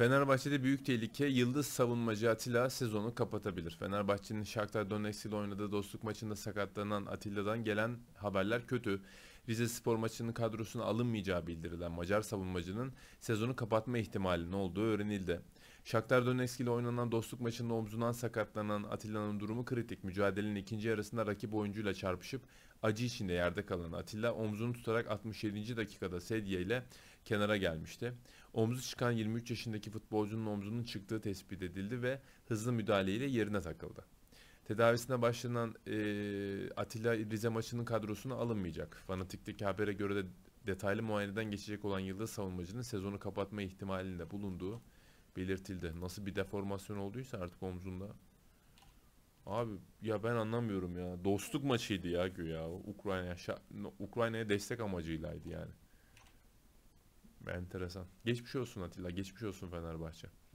Fenerbahçe'de büyük tehlike yıldız savunmacı Atilla sezonu kapatabilir. Fenerbahçe'nin Shakhtar Donetsk ile oynadığı dostluk maçında sakatlanan Atilla'dan gelen haberler kötü. Rize Spor maçının kadrosuna alınmayacağı bildirilen Macar savunmacının sezonu kapatma ihtimalinin olduğu öğrenildi. Shakhtar Donetsk ile oynanan dostluk maçında omzundan sakatlanan Atilla'nın durumu kritik. Mücadelenin ikinci yarısında rakip oyuncuyla çarpışıp Acı içinde yerde kalan Atilla omzunu tutarak 67. dakikada sedye ile kenara gelmişti. Omzu çıkan 23 yaşındaki futbolcunun omzunun çıktığı tespit edildi ve hızlı müdahaleyle yerine takıldı. Tedavisine başlanan e, Atilla Rize maçının kadrosunu alınmayacak. Fanatik'teki habere göre de detaylı muayeneden geçecek olan Yıldız savunmacının sezonu kapatma ihtimalinde bulunduğu belirtildi. Nasıl bir deformasyon olduysa artık omzunda Abi ya ben anlamıyorum ya. Dostluk maçıydı ya güya. Ukrayna Ukrayna'ya destek amacıylaydı yani. Enteresan. Geçmiş olsun Atilla. Geçmiş olsun Fenerbahçe.